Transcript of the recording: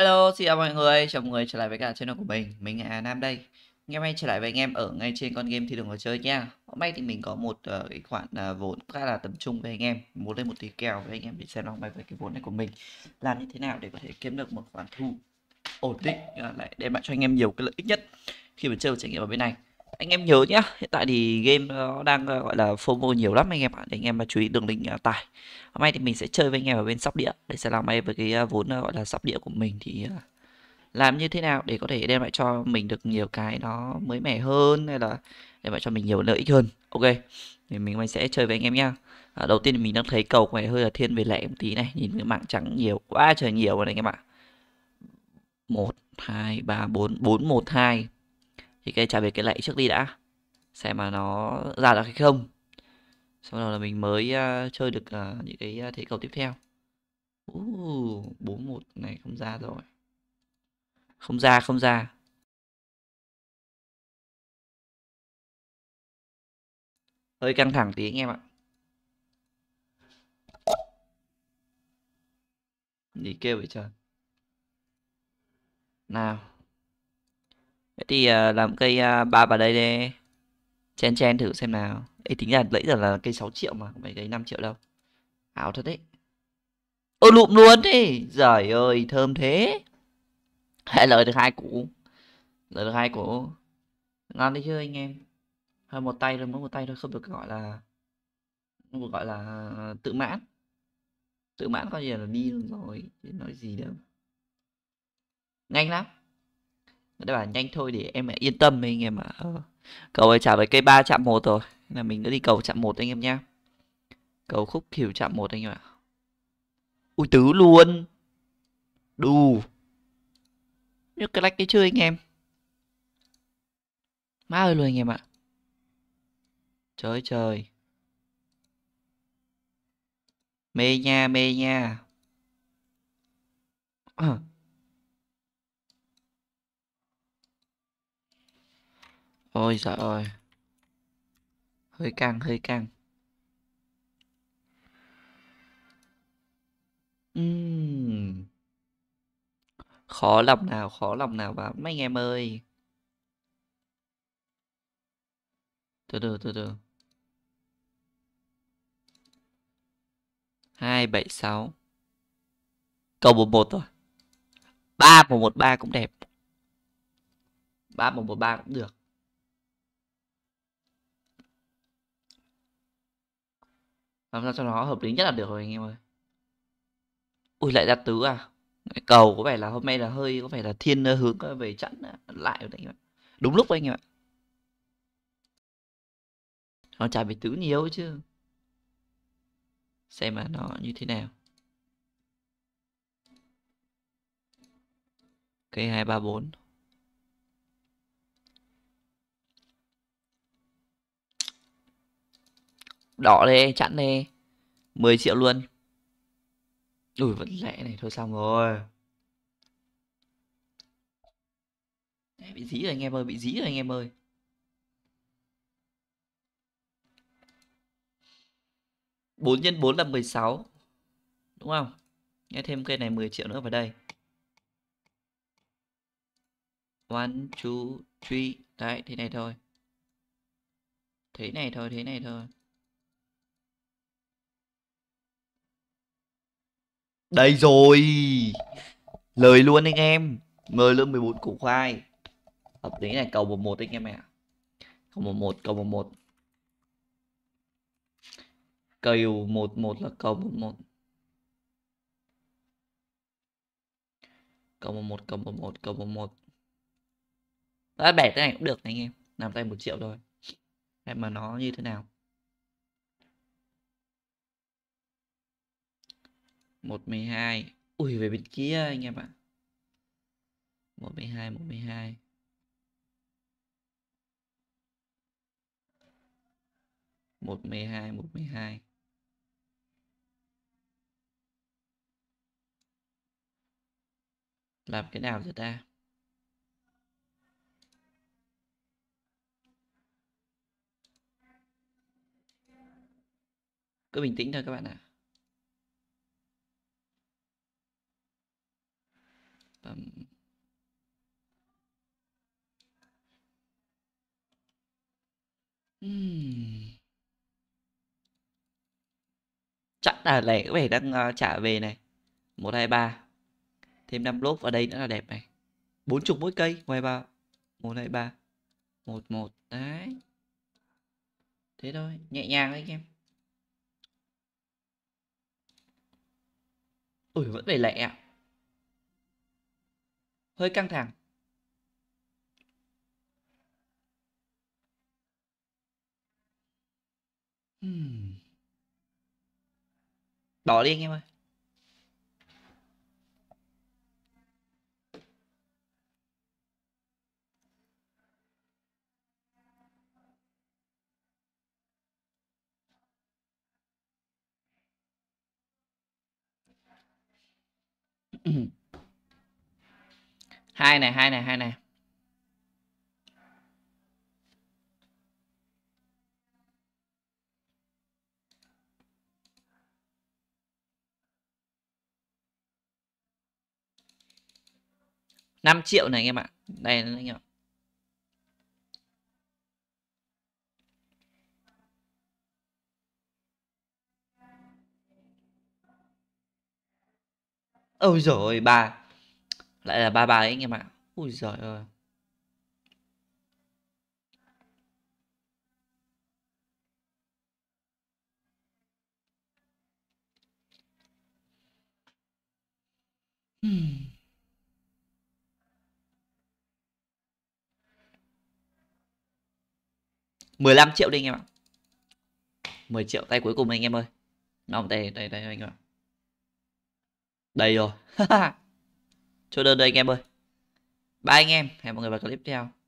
Hello, xin chào mọi người, chào mọi người trở lại với cả channel của mình Mình là Nam đây Ngày mai trở lại với anh em ở ngay trên con game thi đường ngồi chơi nha Hôm nay thì mình có một uh, cái khoản uh, vốn khá là tầm trung với anh em Muốn lên một tí kèo với anh em để xem nó nay với cái vốn này của mình Làm như thế nào để có thể kiếm được một khoản thu ổn định uh, lại đem lại cho anh em nhiều cái lợi ích nhất Khi mà chơi trải nghiệm ở bên này anh em nhớ nhá hiện tại thì game nó ờ, đang ờ, gọi là FOMO nhiều lắm anh em ạ anh em mà chú ý đường link ờ, tải hôm nay thì mình sẽ chơi với anh em ở bên sóc đĩa để sẽ làm may với cái vốn gọi là sóc đĩa của mình thì làm như thế nào để có thể đem lại cho mình được nhiều cái nó mới mẻ hơn hay là đem lại cho mình nhiều lợi ích hơn ok thì mình mình sẽ chơi với anh em nhá à, đầu tiên thì mình đang thấy cầu của này hơi là thiên về lẻ một tí này nhìn cái mạng trắng nhiều quá trời nhiều rồi anh em ạ một hai ba bốn bốn một hai thì cái trả về cái lệnh trước đi đã xem mà nó ra được hay không sau đó là mình mới uh, chơi được uh, những cái uh, thế cầu tiếp theo bốn một này không ra rồi không ra không ra hơi căng thẳng tí anh em ạ đi kêu vậy trời nào Thế thì uh, làm cây uh, ba vào đây đi. Chen chen thử xem nào. Ê tính ra lấy giờ là cây 6 triệu mà, không phải cây 5 triệu đâu. Ảo thật đấy. Ô lụm luôn đi. Giời ơi, thơm thế. Hãy lời được hai củ. Lời được hai củ. Ngon đấy chứ anh em. Hơi một tay rồi, mỗi một tay thôi không được gọi là không được gọi là à, tự mãn. Tự mãn coi như là đi rồi, nói gì đâu. Nhanh lắm đã bảo nhanh thôi để em yên tâm anh em ạ à. cầu ơi trả về cây ba chạm một rồi là mình đã đi cầu chạm một anh em nhá cầu khúc kiểu chạm một anh em ạ à. ui tứ luôn đù như cái lách cái chơi anh em má ơi luôn anh em ạ à. trời trời mê nha mê nha Ôi giời ơi Hơi căng hơi căng uhm. Khó lòng nào khó lòng nào bạn mấy anh em ơi Từ từ từ từ 276 Cầu thôi, 41 rồi 3113 cũng đẹp 3113 cũng được làm sao cho nó hợp lý nhất là được rồi anh em ơi ui lại ra tứ à cầu có vẻ là hôm nay là hơi có vẻ là thiên hướng về chẵn lại rồi đấy đúng lúc anh em ạ nó trả về tứ nhiều chứ xem mà nó như thế nào cây hai ba bốn Đỏ đi, chặn đi 10 triệu luôn Ui vẫn lẹ này, thôi xong rồi Bị dí rồi anh em ơi, bị dí rồi anh em ơi bốn nhân bốn là 16 Đúng không? Nghe thêm cây này 10 triệu nữa vào đây One, two, three Đấy, thế này thôi Thế này thôi, thế này thôi Đây rồi Lời luôn anh em Mời lương 14 củ khoai Hợp lý này cầu 11 anh em ạ à. Cầu 11 cầu 11 Cầu 11 là cầu 11 Cầu 11 cầu 11 cầu 11 Đã bẻ thế này cũng được này anh em Làm tay 1 triệu rồi Em mà nó như thế nào 112 Ui về bên kia anh em ạ 112 112 112 112 Làm cái nào rồi ta Cứ bình tĩnh thôi các bạn ạ à. Chắc là lẻ có vẻ đang, a, ờ, trả về này. 1, 2, 3, thêm 5 lốp vào đây nữa là đẹp này. 40 mỗi cây, ngoài 2, 3, 1, 2, 3, 1, 1, đấy. Thế thôi, nhẹ nhàng thôi anh em. Ôi, vẫn về lẻ. À? Hơi căng thẳng. uhm. đi anh em ơi hai này hai này hai này 5 triệu này anh em ạ đây anh em ạ ôi rồi ba lại là ba ba anh em ạ ui giời ơi 15 triệu đi anh em ạ 10 triệu tay cuối cùng anh em ơi Ngọc đây đây đây anh em ạ Đây rồi Chốt đơn đây anh em ơi Bye anh em Hẹn mọi người vào clip tiếp theo